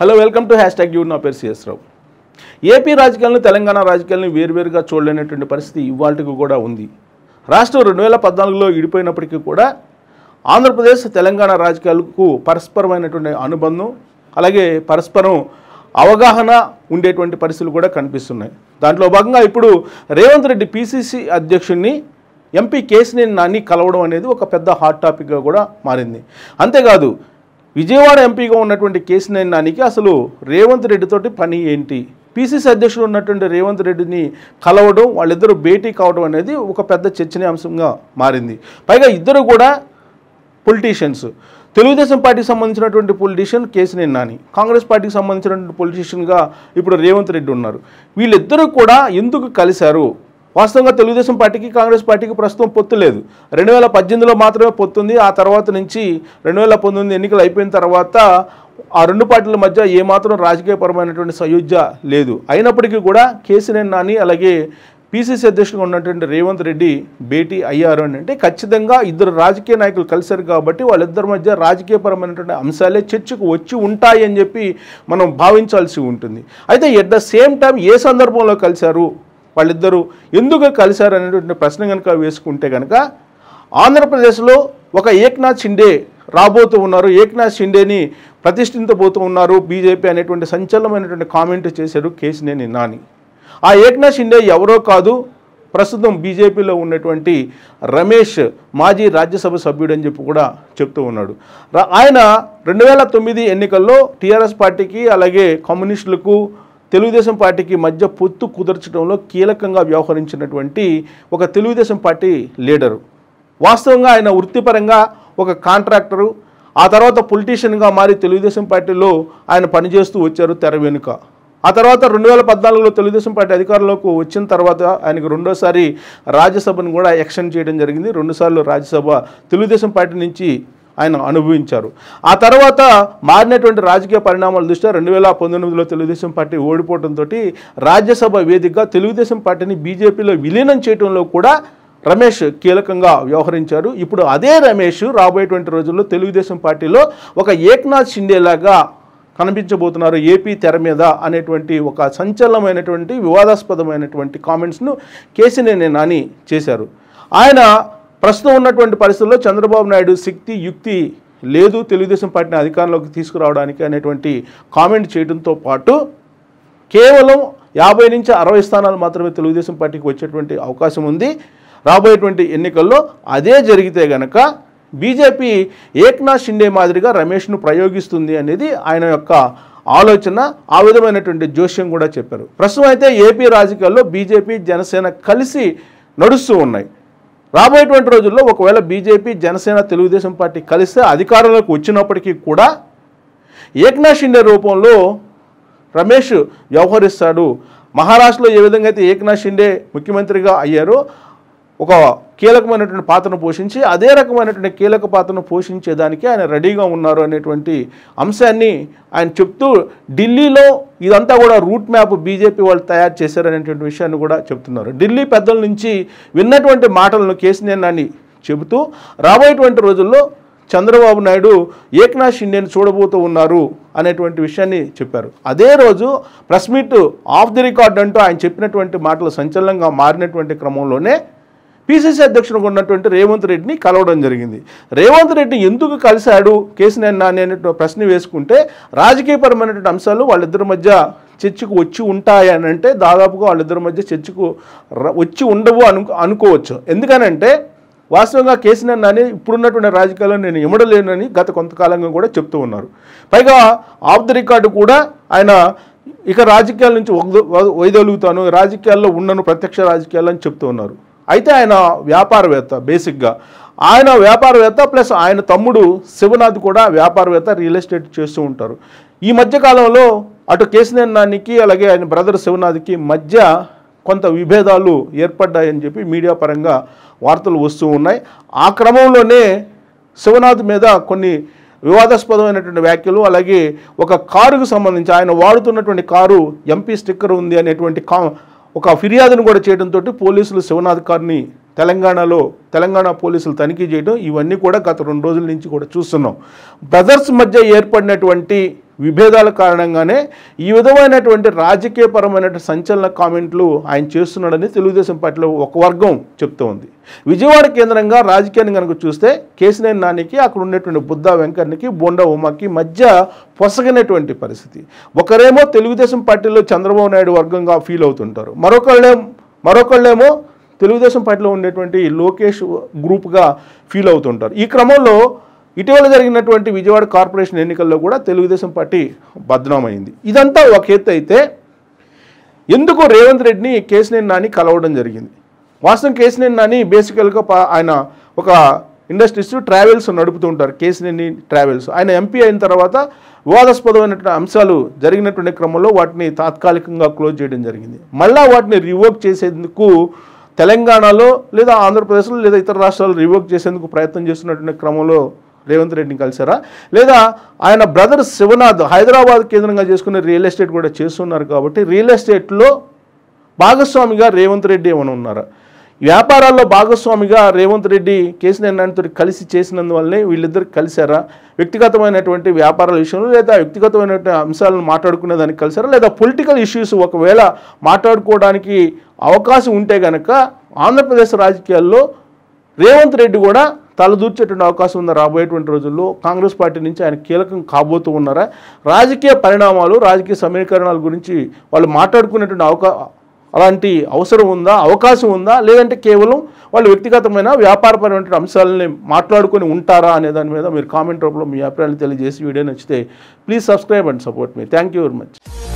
hello welcome to hashtag U నా పేరు CS రావు AP రాజకీయాలను తెలంగాణ రాజకీయాలను వేరువేరుగా చూడలేనటువంటి పరిస్థితి ఇవాళకు కూడా ఉంది రాష్ట్రం రెండు వేల పద్నాలుగులో విడిపోయినప్పటికీ కూడా ఆంధ్రప్రదేశ్ తెలంగాణ రాజకీయాలకు పరస్పరమైనటువంటి అనుబంధం అలాగే పరస్పరం అవగాహన ఉండేటువంటి పరిస్థితులు కూడా కనిపిస్తున్నాయి దాంట్లో భాగంగా ఇప్పుడు రేవంత్ రెడ్డి పిసిసి అధ్యక్షుడిని ఎంపీ కేసినేని నాని కలవడం అనేది ఒక పెద్ద హాట్ టాపిక్గా కూడా మారింది అంతేకాదు విజయవాడ ఎంపీగా ఉన్నటువంటి కేసీనేని నానికి అసలు రేవంత్ రెడ్డితోటి పని ఏంటి పీసీసీ అధ్యక్షుడు ఉన్నటువంటి రేవంత్ రెడ్డిని కలవడం వాళ్ళిద్దరూ భేటీ కావడం అనేది ఒక పెద్ద చర్చనీయాంశంగా మారింది పైగా ఇద్దరు కూడా పొలిటీషియన్స్ తెలుగుదేశం పార్టీకి సంబంధించినటువంటి పొలిటీషియన్ కేసీనేని నాని కాంగ్రెస్ పార్టీకి సంబంధించినటువంటి పొలిటీషియన్గా ఇప్పుడు రేవంత్ రెడ్డి ఉన్నారు వీళ్ళిద్దరూ కూడా ఎందుకు కలిశారు వాస్తవంగా తెలుగుదేశం పార్టీకి కాంగ్రెస్ పార్టీకి ప్రస్తుతం పొత్తు లేదు రెండు వేల పద్దెనిమిదిలో మాత్రమే పొత్తుంది ఆ తర్వాత నుంచి రెండు వేల పంతొమ్మిది ఎన్నికలు అయిపోయిన తర్వాత ఆ రెండు పార్టీల మధ్య ఏమాత్రం రాజకీయపరమైనటువంటి సయోధ్య లేదు అయినప్పటికీ కూడా కేసీనే నాని అలాగే పీసీసీ అధ్యక్షుడిగా ఉన్నటువంటి రేవంత్ రెడ్డి భేటీ అయ్యారు అని అంటే ఖచ్చితంగా ఇద్దరు రాజకీయ నాయకులు కలిశారు కాబట్టి వాళ్ళిద్దరి మధ్య రాజకీయపరమైనటువంటి అంశాలే చర్చకు వచ్చి ఉంటాయి అని చెప్పి మనం భావించాల్సి ఉంటుంది అయితే ఎట్ ద సేమ్ టైం ఏ సందర్భంలో కలిశారు వాళ్ళిద్దరూ ఎందుకు కలిశారు అనేటువంటి ప్రశ్న కనుక వేసుకుంటే కనుక ఆంధ్రప్రదేశ్లో ఒక ఏక్నాథ్ షిండే రాబోతూ ఉన్నారు ఏక్నాథ్ షిండేని ప్రతిష్ఠించబోతూ ఉన్నారు బీజేపీ అనేటువంటి సంచలనమైనటువంటి కామెంట్ చేశారు కేసినేని నాని ఆ ఏక్నాథ్ షిండే ఎవరో కాదు ప్రస్తుతం బీజేపీలో ఉన్నటువంటి రమేష్ మాజీ రాజ్యసభ సభ్యుడు అని చెప్పి కూడా చెప్తూ ఉన్నాడు ఆయన రెండు వేల తొమ్మిది ఎన్నికల్లో టీఆర్ఎస్ పార్టీకి అలాగే కమ్యూనిస్టులకు తెలుగుదేశం పార్టీకి మధ్య పొత్తు కుదర్చడంలో కీలకంగా వ్యవహరించినటువంటి ఒక తెలుగుదేశం పార్టీ లీడరు వాస్తవంగా ఆయన వృత్తిపరంగా ఒక కాంట్రాక్టరు ఆ తర్వాత పొలిటీషియన్గా మారి తెలుగుదేశం పార్టీలో ఆయన పనిచేస్తూ వచ్చారు తెర వెనుక ఆ తర్వాత రెండు వేల పద్నాలుగులో తెలుగుదేశం పార్టీ అధికారంలోకి వచ్చిన తర్వాత ఆయనకు రెండోసారి రాజ్యసభను కూడా ఎక్స్టెండ్ చేయడం జరిగింది రెండుసార్లు రాజ్యసభ తెలుగుదేశం పార్టీ నుంచి ఆయన అనుభవించారు ఆ తర్వాత మారినటువంటి రాజకీయ పరిణామాల దృష్ట్యా రెండు వేల పంతొమ్మిదిలో తెలుగుదేశం పార్టీ ఓడిపోవడంతో రాజ్యసభ వేదికగా తెలుగుదేశం పార్టీని బీజేపీలో విలీనం చేయడంలో కూడా రమేష్ కీలకంగా వ్యవహరించారు ఇప్పుడు అదే రమేష్ రాబోయేటువంటి రోజుల్లో తెలుగుదేశం పార్టీలో ఒక ఏక్నాథ్ షిండేలాగా కనిపించబోతున్నారు ఏపీ తెర మీద అనేటువంటి ఒక సంచలనమైనటువంటి వివాదాస్పదమైనటువంటి కామెంట్స్ను కేసినేని నాని చేశారు ఆయన ప్రస్తుతం ఉన్నటువంటి పరిస్థితుల్లో చంద్రబాబు నాయుడు శక్తి యుక్తి లేదు తెలుగుదేశం పార్టీని అధికారంలోకి తీసుకురావడానికి అనేటువంటి కామెంట్ చేయడంతో పాటు కేవలం యాభై నుంచి అరవై స్థానాలు మాత్రమే తెలుగుదేశం పార్టీకి వచ్చేటువంటి అవకాశం ఉంది రాబోయేటువంటి ఎన్నికల్లో అదే జరిగితే గనక బీజేపీ ఏక్నాథ్ షిండే మాదిరిగా రమేష్ను ప్రయోగిస్తుంది అనేది ఆయన యొక్క ఆలోచన ఆ విధమైనటువంటి జోష్యం కూడా చెప్పారు ప్రస్తుతం అయితే ఏపీ రాజకీయాల్లో బీజేపీ జనసేన కలిసి నడుస్తూ ఉన్నాయి రాబోయేటువంటి రోజుల్లో ఒకవేళ బీజేపీ జనసేన తెలుగుదేశం పార్టీ కలిస్తే అధికారంలోకి వచ్చినప్పటికీ కూడా ఏక్నాథ్ షిండే రూపంలో రమేష్ వ్యవహరిస్తాడు మహారాష్ట్రలో ఏ విధంగా అయితే ఏక్నాథ్ షిండే ముఖ్యమంత్రిగా అయ్యారో ఒక కీలకమైనటువంటి పాత్రను పోషించి అదే రకమైనటువంటి కీలక పాత్రను పోషించేదానికి ఆయన రెడీగా ఉన్నారు అనేటువంటి అంశాన్ని ఆయన చెప్తూ ఢిల్లీలో ఇదంతా కూడా రూట్ మ్యాప్ బీజేపీ వాళ్ళు తయారు చేశారనేటువంటి విషయాన్ని కూడా చెప్తున్నారు ఢిల్లీ పెద్దల నుంచి విన్నటువంటి మాటలను అని చెబుతూ రాబోయేటువంటి రోజుల్లో చంద్రబాబు నాయుడు ఏక్నాథ్ షిండేని చూడబోతూ ఉన్నారు అనేటువంటి విషయాన్ని చెప్పారు అదే రోజు press meet off the record అంటూ ఆయన చెప్పినటువంటి మాటలు సంచలనంగా మారినటువంటి క్రమంలోనే పీసీసీ అధ్యక్షునిగా ఉన్నటువంటి రేవంత్ రెడ్డిని కలవడం జరిగింది రేవంత్ రెడ్డి ఎందుకు కలిశాడు కేసీఆర్ నాని అనేటువంటి ప్రశ్న వేసుకుంటే రాజకీయపరమైనటువంటి అంశాలు వాళ్ళిద్దరి మధ్య చర్చకు వచ్చి ఉంటాయని అంటే దాదాపుగా వాళ్ళిద్దరి మధ్య చర్చకు వచ్చి ఉండవు అను అనుకోవచ్చు ఎందుకనంటే వాస్తవంగా కేసీఆర్ నాని ఇప్పుడున్నటువంటి రాజకీయాల్లో నేను ఇమడలేనని గత కొంతకాలంగా కూడా చెప్తూ ఉన్నారు పైగా ఆఫ్ ది రికార్డు కూడా ఆయన ఇక రాజకీయాల నుంచి వైదొలుగుతాను రాజకీయాల్లో ఉండను ప్రత్యక్ష రాజకీయాలు అని చెప్తూ ఉన్నారు అయితే ఆయన వ్యాపారవేత్త బేసిక్గా ఆయన వ్యాపారవేత్త ప్లస్ ఆయన తమ్ముడు శివనాథ్ కూడా వ్యాపారవేత్త రియల్ ఎస్టేట్ చేస్తూ ఉంటారు ఈ మధ్య కాలంలో అటు కేసినేనానికి అలాగే ఆయన బ్రదర్ శివనాథ్కి మధ్య కొంత విభేదాలు ఏర్పడ్డాయని చెప్పి మీడియా పరంగా వార్తలు వస్తూ ఉన్నాయి ఆ క్రమంలోనే శివనాథ్ మీద కొన్ని వివాదాస్పదమైనటువంటి వ్యాఖ్యలు అలాగే ఒక కారుకు సంబంధించి ఆయన వాడుతున్నటువంటి కారు ఎంపీ స్టిక్కర్ ఉంది అనేటువంటి కా ఒక ఫిర్యాదును కూడా చేయడంతో పోలీసులు శివనాథ్ కార్ని తెలంగాణలో తెలంగాణ పోలీసులు తనిఖీ చేయడం ఇవన్నీ కూడా గత రెండు రోజుల నుంచి కూడా చూస్తున్నాం బ్రదర్స్ మధ్య ఏర్పడినటువంటి విభేదాల కారణంగానే ఈ విధమైనటువంటి రాజకీయపరమైన సంచలన కామెంట్లు ఆయన చేస్తున్నాడని తెలుగుదేశం పార్టీలో ఒక వర్గం చెప్తూ ఉంది విజయవాడ కేంద్రంగా రాజకీయాన్ని కనుక చూస్తే కేసినేని నానికి అక్కడ ఉండేటువంటి బుద్ధ వెంకర్నికి బోండా ఉమాకి మధ్య పొసగనేటువంటి పరిస్థితి ఒకరేమో తెలుగుదేశం పార్టీలో చంద్రబాబు నాయుడు వర్గంగా ఫీల్ అవుతుంటారు మరొకళ్ళేం మరొకళ్ళేమో తెలుగుదేశం పార్టీలో ఉండేటువంటి లోకేష్ గ్రూప్గా ఫీల్ అవుతుంటారు ఈ క్రమంలో ఇటీవల జరిగినటువంటి విజయవాడ కార్పొరేషన్ ఎన్నికల్లో కూడా తెలుగుదేశం పార్టీ బద్నామైంది ఇదంతా ఒక ఎత్తు అయితే ఎందుకు రేవంత్ రెడ్డిని కేశినేని నాని కలవడం జరిగింది వాస్తవం కేశినేని నాని బేసికల్గా ఆయన ఒక ఇండస్ట్రీస్ ట్రావెల్స్ నడుపుతూ ఉంటారు కేశినేని ట్రావెల్స్ ఆయన ఎంపీ అయిన తర్వాత వివాదాస్పదమైనటువంటి అంశాలు జరిగినటువంటి క్రమంలో వాటిని తాత్కాలికంగా క్లోజ్ చేయడం జరిగింది మళ్ళా వాటిని రివోక్ చేసేందుకు తెలంగాణలో లేదా ఆంధ్రప్రదేశ్లో లేదా ఇతర రాష్ట్రాలు రివోక్ చేసేందుకు ప్రయత్నం చేస్తున్నటువంటి క్రమంలో రేవంత్ రెడ్డిని కలిసారా లేదా ఆయన బ్రదర్ శివనాథ్ హైదరాబాద్ కేంద్రంగా చేసుకునే రియల్ ఎస్టేట్ కూడా చేస్తున్నారు కాబట్టి రియల్ ఎస్టేట్లో భాగస్వామిగా రేవంత్ రెడ్డి ఏమైనా ఉన్నారా వ్యాపారాల్లో భాగస్వామిగా రేవంత్ రెడ్డి కేసీఆర్ నాయుడుతో కలిసి చేసినందువల్లే వీళ్ళిద్దరు కలిశారా వ్యక్తిగతమైనటువంటి వ్యాపారాల విషయంలో లేదా వ్యక్తిగతమైనటువంటి అంశాలను మాట్లాడుకునే దానికి కలిసారా లేదా పొలిటికల్ ఇష్యూస్ ఒకవేళ మాట్లాడుకోవడానికి అవకాశం ఉంటే కనుక ఆంధ్రప్రదేశ్ రాజకీయాల్లో రేవంత్ రెడ్డి కూడా తలదూర్చేటువంటి అవకాశం ఉంది రాబోయేటువంటి రోజుల్లో కాంగ్రెస్ పార్టీ నుంచి ఆయన కీలకం కాబోతూ ఉన్నారా రాజకీయ పరిణామాలు రాజకీయ సమీకరణాల గురించి వాళ్ళు మాట్లాడుకునేటువంటి అవకా అలాంటి అవసరం ఉందా అవకాశం ఉందా లేదంటే కేవలం వాళ్ళు వ్యక్తిగతమైన వ్యాపారపరమైన అంశాలని మాట్లాడుకొని ఉంటారా అనే దాని మీద మీరు కామెంట్ రూపంలో మీ అభిప్రాయాలు తెలియజేసి వీడియో నచ్చితే ప్లీజ్ సబ్స్క్రైబ్ అండ్ సపోర్ట్ మీ థ్యాంక్ యూ వెరీ మచ్